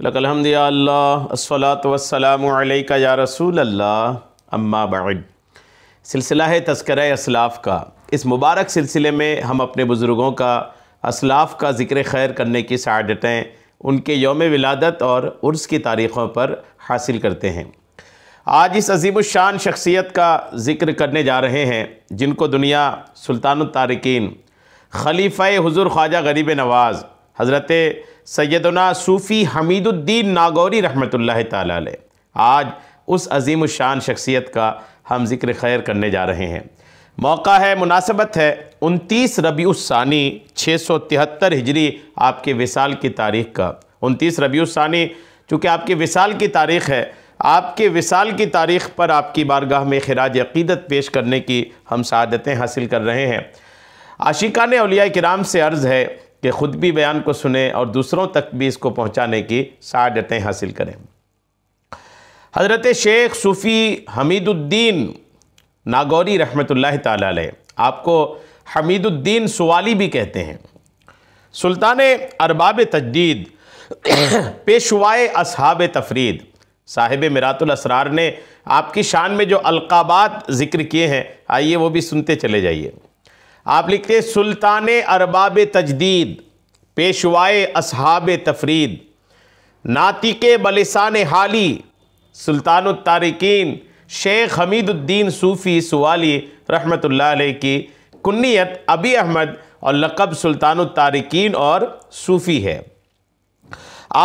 الحمد اللہ السلات وسلام علیکہ یا رسول اللہ اما بعد سلسلہ ہے تذکرہ اسلاف کا اس مبارک سلسلے میں ہم اپنے بزرگوں کا اسلاف کا ذکر خیر کرنے کی سعادتیں ان کے یوم ولادت اور عرس کی تاریخوں پر حاصل کرتے ہیں آج اس عظیم الشان شخصیت کا ذکر کرنے جا رہے ہیں جن کو دنیا سلطان التارکین خلیفہ حضور خواجہ غریب نواز حضرت سیدنا صوفی حمید الدین ناگوری رحمۃ اللہ تعالی آج اس عظیم الشان شخصیت کا ہم ذکر خیر کرنے جا رہے ہیں موقع ہے مناسبت ہے انتیس ربیع الثانی چھ سو تہتر ہجری آپ کے وسال کی تاریخ کا انتیس ربیع الثانی چونکہ آپ کے وصال کی تاریخ ہے آپ کے وسال کی تاریخ پر آپ کی بارگاہ میں خراج عقیدت پیش کرنے کی ہم سعادتیں حاصل کر رہے ہیں عاشقان اولیاء کرام سے عرض ہے کہ خود بھی بیان کو سنیں اور دوسروں تک بھی اس کو پہنچانے کی سعادتیں حاصل کریں حضرت شیخ صوفی حمید الدین ناگوری رحمت اللہ تعالی علیہ آپ کو حمید الدین سوالی بھی کہتے ہیں سلطان ارباب تجدید پیشوائے اصحاب تفرید صاحب مرات الاسرار نے آپ کی شان میں جو القابات ذکر کیے ہیں آئیے وہ بھی سنتے چلے جائیے آپ لکھتے سلطان ارباب تجدید پیشوائے اصحاب تفرید ناطق بلسان حالی سلطان التارکین شیخ حمید الدین صوفی سوالی رحمۃ اللہ علیہ کی کنیت ابی احمد اور لقب سلطان التارکین اور صوفی ہے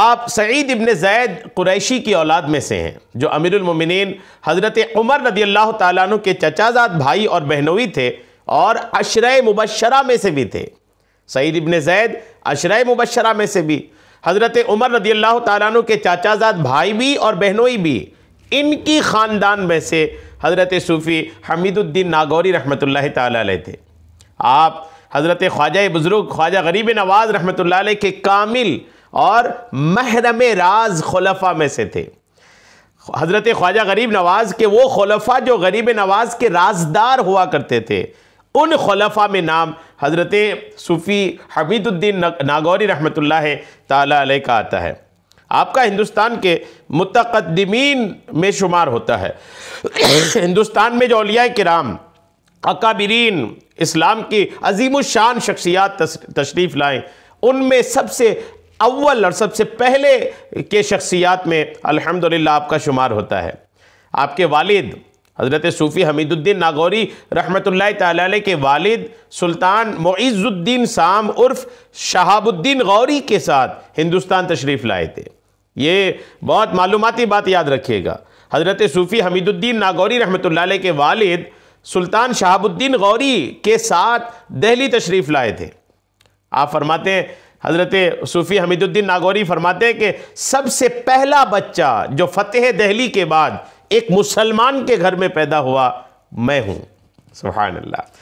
آپ سعید ابن زید قریشی کی اولاد میں سے ہیں جو امیر المومنین حضرت عمر رضی اللہ تعالیٰ عنہ کے چچازاد بھائی اور بہنوئی تھے اور عشرہ مبشرہ میں سے بھی تھے سعید ابن زید عشرہ مبشرہ میں سے بھی حضرت عمر رضی اللہ تعالیٰ عنہ کے چاچا زاد بھائی بھی اور بہنوئی بھی ان کی خاندان میں سے حضرت صوفی حمید الدین ناگوری رحمۃ اللہ تعالیٰ علیہ تھے آپ حضرت خواجہ بزرگ خواجہ غریب نواز رحمۃ اللہ علیہ کے کامل اور محرم راز خلفہ میں سے تھے حضرت خواجہ غریب نواز کے وہ خلفہ جو غریب نواز کے رازدار ہوا کرتے تھے ان خلفہ میں نام حضرت صوفی حمید الدین ناگوری رحمت اللہ تعالیٰ علیہ کا آتا ہے آپ کا ہندوستان کے متقدمین میں شمار ہوتا ہے ہندوستان میں جو الیاء کرام اکابرین اسلام کی عظیم الشان شخصیات تشریف لائیں ان میں سب سے اول اور سب سے پہلے کے شخصیات میں الحمدللہ آپ کا شمار ہوتا ہے آپ کے والد حضرت صوفی حمید الدین ناغوری رحمت اللہ تعالی علیہ کے والد سلطان معیز الدین سام عرف شہاب الدین غوری کے ساتھ ہندوستان تشریف لائے تھے یہ بہت معلوماتی بات یاد رکھیے گا حضرت صوفی حمید الدین ناغوری رحمت اللہ علیہ کے والد سلطان شہاب الدین غوری کے ساتھ دہلی تشریف لائے تھے آپ فرماتے ہیں حضرت صوفی حمید الدین ناغوری فرماتے ہیں کہ سب سے پہلا بچہ جو فتح دہلی کے بعد ایک مسلمان کے گھر میں پیدا ہوا میں ہوں سبحان اللہ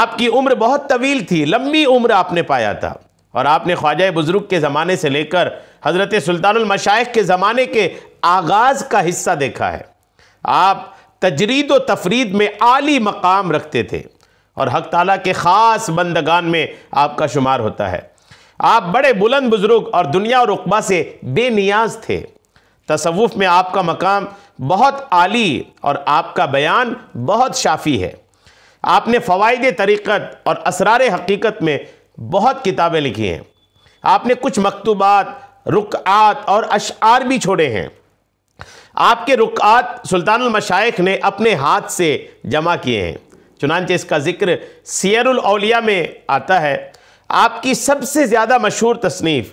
آپ کی عمر بہت طویل تھی لمبی عمر آپ نے پایا تھا اور آپ نے خواجہ بزرگ کے زمانے سے لے کر حضرت سلطان المشائخ کے زمانے کے آغاز کا حصہ دیکھا ہے آپ تجرید و تفرید میں عالی مقام رکھتے تھے اور حق تعالیٰ کے خاص بندگان میں آپ کا شمار ہوتا ہے آپ بڑے بلند بزرگ اور دنیا اور رقبہ سے بے نیاز تھے تصوف میں آپ کا مقام بہت عالی اور آپ کا بیان بہت شافی ہے آپ نے فوائد طریقت اور اسرار حقیقت میں بہت کتابیں لکھی ہیں آپ نے کچھ مکتوبات رکعات اور اشعار بھی چھوڑے ہیں آپ کے رکعات سلطان المشائق نے اپنے ہاتھ سے جمع کیے ہیں چنانچہ اس کا ذکر سیر الاولیاء میں آتا ہے آپ کی سب سے زیادہ مشہور تصنیف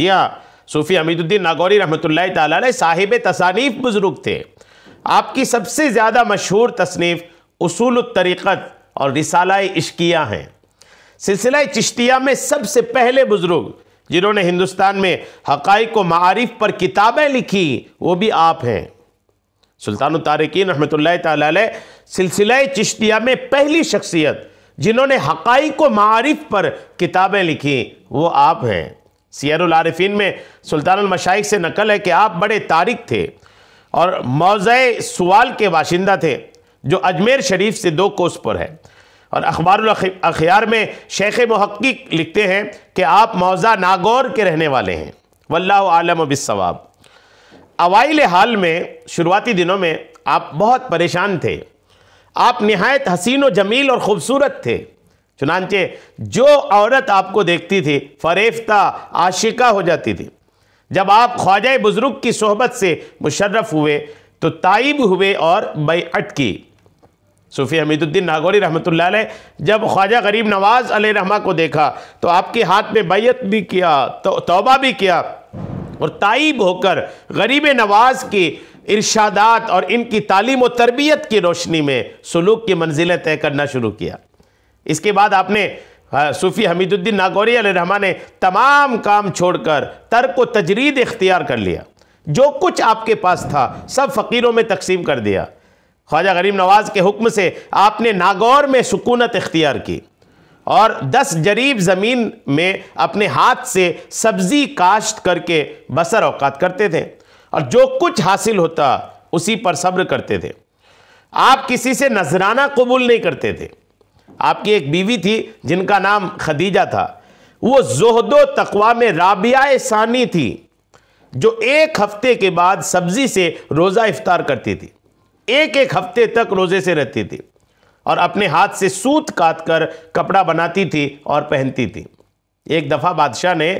جی ہاں صوفی حمید الدین ناغوری رحمۃ اللہ تعالیٰ صاحب تصانیف بزرگ تھے آپ کی سب سے زیادہ مشہور تصنیف اصول الطریقت اور رسالہ عشقیہ ہیں سلسلہ چشتیہ میں سب سے پہلے بزرگ جنہوں نے ہندوستان میں حقائق و معارف پر کتابیں لکھی وہ بھی آپ ہیں سلطان الطارکین رحمۃ اللہ تعالی سلسلہ چشتیہ میں پہلی شخصیت جنہوں نے حقائق و معارف پر کتابیں لکھی وہ آپ ہیں سیر العارفین میں سلطان المشائق سے نقل ہے کہ آپ بڑے تارک تھے اور موضع سوال کے باشندہ تھے جو اجمیر شریف سے دو کوس پر ہے اور اخبار الاخیار میں شیخ محقق لکھتے ہیں کہ آپ موضع ناگور کے رہنے والے ہیں واللہ عالم عالم وبصواب اوائل حال میں شروعاتی دنوں میں آپ بہت پریشان تھے آپ نہایت حسین و جمیل اور خوبصورت تھے چنانچہ جو عورت آپ کو دیکھتی تھی فریفتہ عاشقہ ہو جاتی تھی جب آپ خواجہ بزرگ کی صحبت سے مشرف ہوئے تو تائب ہوئے اور بیعت کی صوفی حمید الدین ناگوری رحمۃ اللہ علیہ جب خواجہ غریب نواز علیہ رحمہ کو دیکھا تو آپ کے ہاتھ میں بیعت بھی کیا توبہ بھی کیا اور تائب ہو کر غریب نواز کی ارشادات اور ان کی تعلیم و تربیت کی روشنی میں سلوک کی منزلیں طے کرنا شروع کیا اس کے بعد آپ نے صوفی حمید الدین ناگوری علیہ رحمٰ نے تمام کام چھوڑ کر ترک و تجرید اختیار کر لیا جو کچھ آپ کے پاس تھا سب فقیروں میں تقسیم کر دیا خواجہ غریب نواز کے حکم سے آپ نے ناگور میں سکونت اختیار کی اور دس جریب زمین میں اپنے ہاتھ سے سبزی کاشت کر کے بسر اوقات کرتے تھے اور جو کچھ حاصل ہوتا اسی پر صبر کرتے تھے آپ کسی سے نذرانہ قبول نہیں کرتے تھے آپ کی ایک بیوی تھی جن کا نام خدیجہ تھا وہ زہد و تقوا میں رابعہ ثانی تھی جو ایک ہفتے کے بعد سبزی سے روزہ افطار کرتی تھی ایک ایک ہفتے تک روزے سے رہتی تھی اور اپنے ہاتھ سے سوت کاٹ کر کپڑا بناتی تھی اور پہنتی تھی ایک دفعہ بادشاہ نے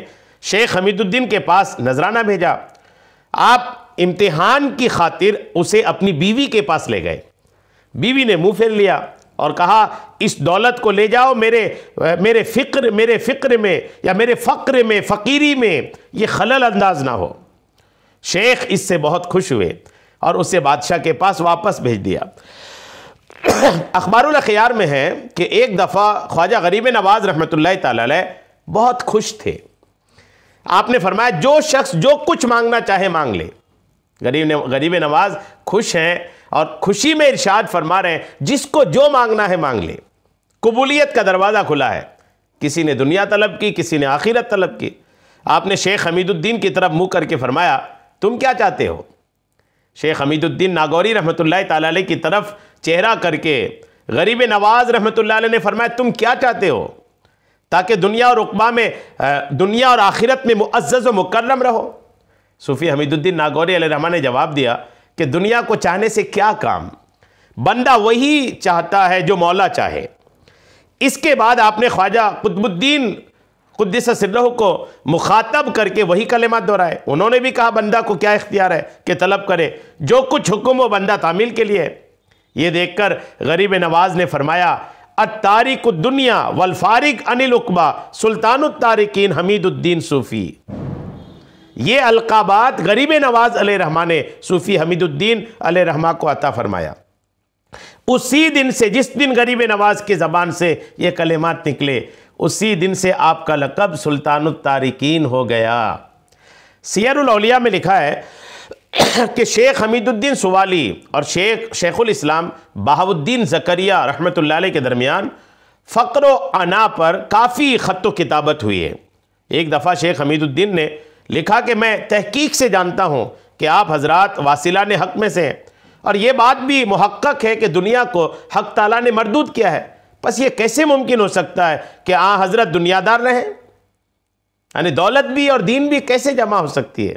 شیخ حمید الدین کے پاس نذرانہ بھیجا آپ امتحان کی خاطر اسے اپنی بیوی کے پاس لے گئے بیوی نے منہ پھیر لیا اور کہا اس دولت کو لے جاؤ میرے میرے فکر میرے فکر میں یا میرے فقر میں فقیری میں یہ خلل انداز نہ ہو شیخ اس سے بہت خوش ہوئے اور اسے بادشاہ کے پاس واپس بھیج دیا اخبار الخیار میں ہے کہ ایک دفعہ خواجہ غریب نواز رحمۃ اللہ تعالی علیہ بہت خوش تھے آپ نے فرمایا جو شخص جو کچھ مانگنا چاہے مانگ لے غریب غریب نواز خوش ہیں اور خوشی میں ارشاد فرما رہے ہیں جس کو جو مانگنا ہے مانگ لے قبولیت کا دروازہ کھلا ہے کسی نے دنیا طلب کی کسی نے آخرت طلب کی آپ نے شیخ حمید الدین کی طرف منہ کر کے فرمایا تم کیا چاہتے ہو شیخ حمید الدین ناگوری رحمۃ اللہ تعالی علیہ کی طرف چہرہ کر کے غریب نواز رحمۃ اللہ علیہ نے فرمایا تم کیا چاہتے ہو تاکہ دنیا اور اقبا میں دنیا اور آخرت میں معزز و مکرم رہو صوفی حمید الدین ناگوری علیہ رحمٰ نے جواب دیا کہ دنیا کو چاہنے سے کیا کام بندہ وہی چاہتا ہے جو مولا چاہے اس کے بعد آپ نے خواجہ قطب الدین قدس سرہ کو مخاطب کر کے وہی کلمات دہرائے انہوں نے بھی کہا بندہ کو کیا اختیار ہے کہ طلب کرے جو کچھ حکم و بندہ تعمیل کے لیے یہ دیکھ کر غریب نواز نے فرمایا اتاریک الدنیا والفارق ان الاقبہ سلطان التارکین حمید الدین صوفی یہ القابات غریب نواز علیہ رحمہ نے صوفی حمید الدین علیہ رحمٰ کو عطا فرمایا اسی دن سے جس دن غریب نواز کی زبان سے یہ کلمات نکلے اسی دن سے آپ کا لقب سلطان التارکین ہو گیا سیر الاولیاء میں لکھا ہے کہ شیخ حمید الدین سوالی اور شیخ شیخ الاسلام بہاب الدین زکریا رحمت اللہ علیہ کے درمیان فقر و انا پر کافی خط و کتابت ہوئی ہے ایک دفعہ شیخ حمید الدین نے لکھا کہ میں تحقیق سے جانتا ہوں کہ آپ حضرات واسلہ نے حق میں سے ہیں اور یہ بات بھی محقق ہے کہ دنیا کو حق تعالیٰ نے مردود کیا ہے پس یہ کیسے ممکن ہو سکتا ہے کہ آ حضرت دنیا دار رہیں یعنی دولت بھی اور دین بھی کیسے جمع ہو سکتی ہے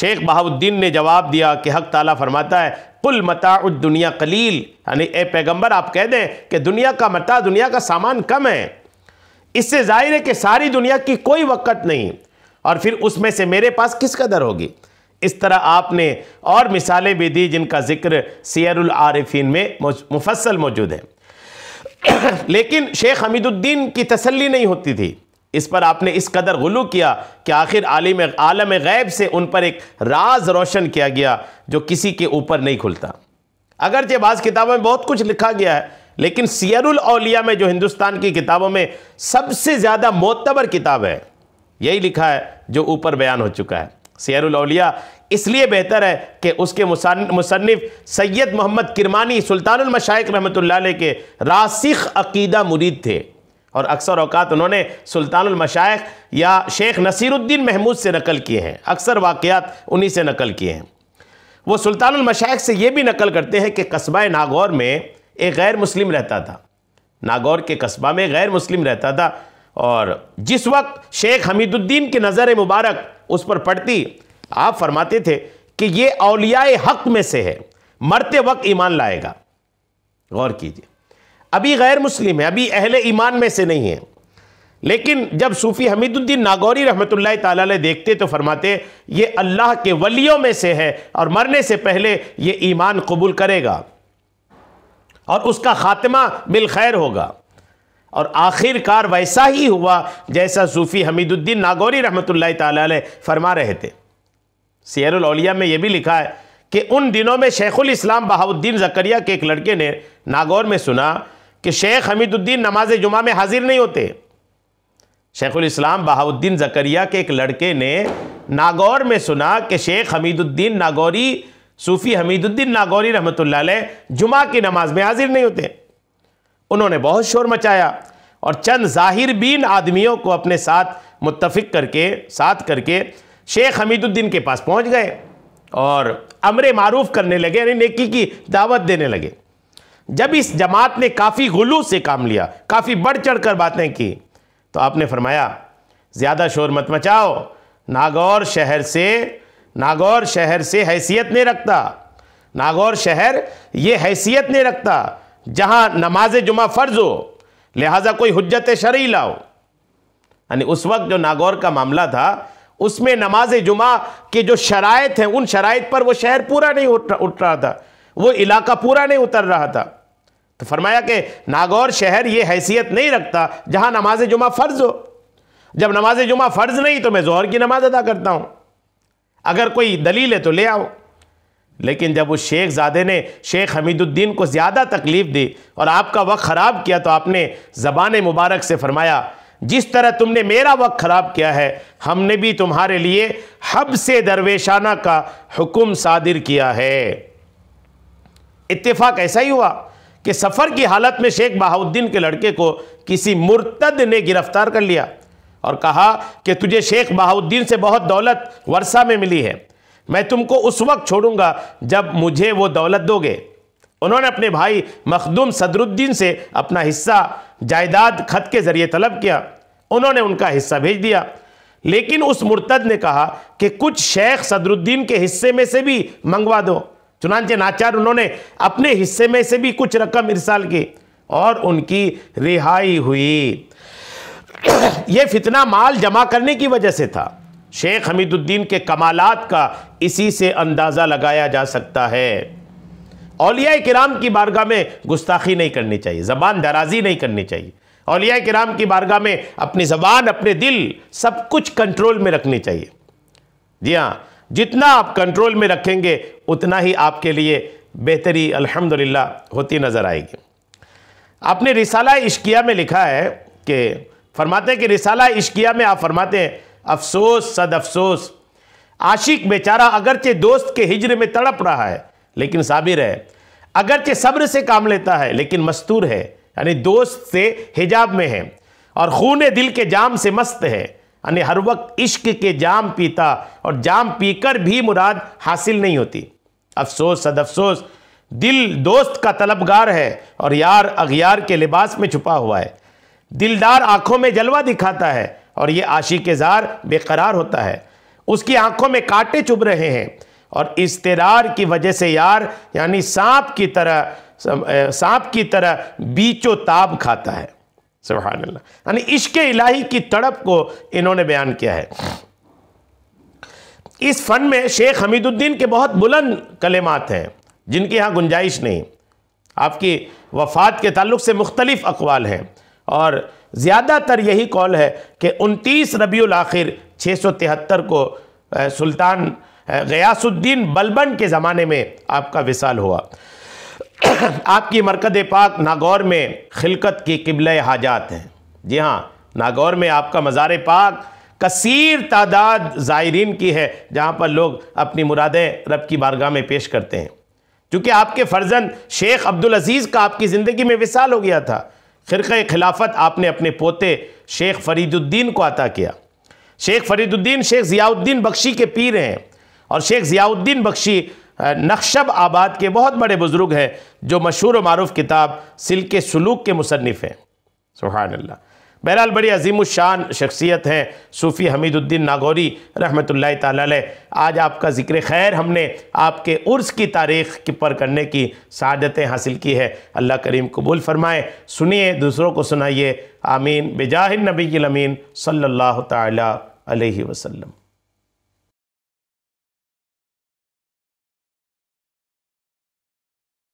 شیخ بہاد الدین نے جواب دیا کہ حق تعالیٰ فرماتا ہے قُلْ مَتَعُ انیا قَلِيل یعنی اے پیغمبر آپ کہہ دیں کہ دنیا کا مطا دنیا کا سامان کم ہے اس سے ظاہر ہے کہ ساری دنیا کی کوئی وقت نہیں اور پھر اس میں سے میرے پاس کس قدر ہوگی اس طرح آپ نے اور مثالیں بھی دی جن کا ذکر سیر العارفین میں مفصل موجود ہے لیکن شیخ حمید الدین کی تسلی نہیں ہوتی تھی اس پر آپ نے اس قدر غلو کیا کہ آخر عالم عالم غیب سے ان پر ایک راز روشن کیا گیا جو کسی کے اوپر نہیں کھلتا اگرچہ بعض کتابوں میں بہت کچھ لکھا گیا ہے لیکن سیر الاولیاء میں جو ہندوستان کی کتابوں میں سب سے زیادہ معتبر کتاب ہے یہی لکھا ہے جو اوپر بیان ہو چکا ہے سیر الاولیاء اس لیے بہتر ہے کہ اس کے مصنف سید محمد کرمانی سلطان المشائق رحمۃ اللہ علیہ کے راسخ عقیدہ مرید تھے اور اکثر اوقات انہوں نے سلطان المشائق یا شیخ نصیر الدین محمود سے نقل کیے ہیں اکثر واقعات انہی سے نقل کیے ہیں وہ سلطان المشائق سے یہ بھی نقل کرتے ہیں کہ قصبہ ناغور میں ایک غیر مسلم رہتا تھا ناغور کے قصبہ میں غیر مسلم رہتا تھا اور جس وقت شیخ حمید الدین کی نظر مبارک اس پر پڑتی آپ فرماتے تھے کہ یہ اولیاء حق میں سے ہے مرتے وقت ایمان لائے گا غور کیجئے ابھی غیر مسلم ہے ابھی اہل ایمان میں سے نہیں ہے لیکن جب صوفی حمید الدین ناگوری رحمۃ اللہ تعالی علیہ دیکھتے تو فرماتے یہ اللہ کے ولیوں میں سے ہے اور مرنے سے پہلے یہ ایمان قبول کرے گا اور اس کا خاتمہ بالخیر ہوگا اور آخر کار ویسا ہی ہوا جیسا صوفی حمید الدین ناگوری رحمت اللہ تعالیٰ علیہ فرما رہے تھے سیر الاولیاء میں یہ بھی لکھا ہے کہ ان دنوں میں شیخ الاسلام بہاؤ الدین کے ایک لڑکے نے ناگور میں سنا کہ شیخ حمید الدین نماز جمعہ میں حاضر نہیں ہوتے شیخ الاسلام بہاؤ الدین کے ایک لڑکے نے ناگور میں سنا کہ شیخ حمید الدین ناگوری صوفی حمید الدین ناگوری رحمۃ اللہ علیہ جمعہ کی نماز میں حاضر نہیں ہوتے انہوں نے بہت شور مچایا اور چند ظاہر بین آدمیوں کو اپنے ساتھ متفق کر کے ساتھ کر کے شیخ حمید الدین کے پاس پہنچ گئے اور امر معروف کرنے لگے یعنی نیکی کی دعوت دینے لگے جب اس جماعت نے کافی غلو سے کام لیا کافی بڑھ چڑھ کر باتیں کی تو آپ نے فرمایا زیادہ شور مت مچاؤ ناگور شہر سے ناگور شہر سے حیثیت نہیں رکھتا ناگور شہر یہ حیثیت نہیں رکھتا جہاں نماز جمعہ فرض ہو لہٰذا کوئی حجت شرعی لاؤ یعنی اس وقت جو ناگور کا معاملہ تھا اس میں نماز جمعہ کے جو شرائط ہیں ان شرائط پر وہ شہر پورا نہیں اٹھ رہا تھا وہ علاقہ پورا نہیں اتر رہا تھا تو فرمایا کہ ناگور شہر یہ حیثیت نہیں رکھتا جہاں نماز جمعہ فرض ہو جب نماز جمعہ فرض نہیں تو میں ظہر کی نماز ادا کرتا ہوں اگر کوئی دلیل ہے تو لے آؤ لیکن جب اس شیخ زادے نے شیخ حمید الدین کو زیادہ تکلیف دی اور آپ کا وقت خراب کیا تو آپ نے زبان مبارک سے فرمایا جس طرح تم نے میرا وقت خراب کیا ہے ہم نے بھی تمہارے لیے حب سے درویشانہ کا حکم صادر کیا ہے اتفاق ایسا ہی ہوا کہ سفر کی حالت میں شیخ بہاؤدین الدین کے لڑکے کو کسی مرتد نے گرفتار کر لیا اور کہا کہ تجھے شیخ بہاؤدین سے بہت دولت ورثہ میں ملی ہے میں تم کو اس وقت چھوڑوں گا جب مجھے وہ دولت دو گے انہوں نے اپنے بھائی مخدوم صدر الدین سے اپنا حصہ جائیداد خط کے ذریعے طلب کیا انہوں نے ان کا حصہ بھیج دیا لیکن اس مرتد نے کہا کہ کچھ شیخ صدر الدین کے حصے میں سے بھی منگوا دو چنانچہ ناچار انہوں نے اپنے حصے میں سے بھی کچھ رقم ارسال کی اور ان کی رہائی ہوئی یہ فتنہ مال جمع کرنے کی وجہ سے تھا شیخ حمید الدین کے کمالات کا اسی سے اندازہ لگایا جا سکتا ہے اولیاء کرام کی بارگاہ میں گستاخی نہیں کرنی چاہیے زبان درازی نہیں کرنی چاہیے اولیاء کرام کی بارگاہ میں اپنی زبان اپنے دل سب کچھ کنٹرول میں رکھنی چاہیے جی ہاں جتنا آپ کنٹرول میں رکھیں گے اتنا ہی آپ کے لیے بہتری الحمدللہ ہوتی نظر آئے گی آپ نے رسالہ عشقیہ میں لکھا ہے کہ فرماتے ہیں کہ رسالہ عشقیہ میں آپ فرماتے ہیں افسوس صد افسوس عاشق بیچارہ اگرچہ دوست کے ہجر میں تڑپ رہا ہے لیکن سابر ہے اگرچہ صبر سے کام لیتا ہے لیکن مستور ہے یعنی دوست سے حجاب میں ہے اور خون دل کے جام سے مست ہے یعنی ہر وقت عشق کے جام پیتا اور جام پی کر بھی مراد حاصل نہیں ہوتی افسوس صد افسوس دل دوست کا طلبگار ہے اور یار اغیار کے لباس میں چھپا ہوا ہے دلدار آنکھوں میں جلوہ دکھاتا ہے اور یہ آشی کے زار بے قرار ہوتا ہے اس کی آنکھوں میں کاٹے چب رہے ہیں اور استرار کی وجہ سے یار یعنی سانپ کی طرح سانپ کی طرح بیچو تاب کھاتا ہے سبحان اللہ یعنی عشق الہی کی تڑپ کو انہوں نے بیان کیا ہے اس فن میں شیخ حمید الدین کے بہت بلند کلمات ہیں جن کی ہاں گنجائش نہیں آپ کی وفات کے تعلق سے مختلف اقوال ہیں اور زیادہ تر یہی کال ہے کہ انتیس ربیع الاخر چھ سو تہتر کو سلطان غیاس الدین بلبن کے زمانے میں آپ کا وصال ہوا آپ کی مرکز پاک ناگور میں خلقت کی قبلہ حاجات ہیں جی ہاں ناگور میں آپ کا مزار پاک کثیر تعداد زائرین کی ہے جہاں پر لوگ اپنی مرادیں رب کی بارگاہ میں پیش کرتے ہیں چونکہ آپ کے فرزند شیخ عبدالعزیز کا آپ کی زندگی میں وصال ہو گیا تھا فرقہ خلافت آپ نے اپنے پوتے شیخ فرید الدین کو عطا کیا شیخ فرید الدین شیخ ضیاء الدین بخشی کے پیر ہیں اور شیخ ضیاء الدین بخشی نقشب آباد کے بہت بڑے بزرگ ہیں جو مشہور و معروف کتاب سلک سلوک کے مصنف ہیں سبحان اللہ بہرحال بڑی عظیم الشان شخصیت ہیں صوفی حمید الدین ناغوری رحمت اللہ تعالی آج آپ کا ذکر خیر ہم نے آپ کے عرس کی تاریخ کی پر کرنے کی سعادتیں حاصل کی ہے اللہ کریم قبول فرمائے سنیے دوسروں کو سنائیے آمین بجاہ النبی الامین صلی اللہ تعالیٰ علیہ وسلم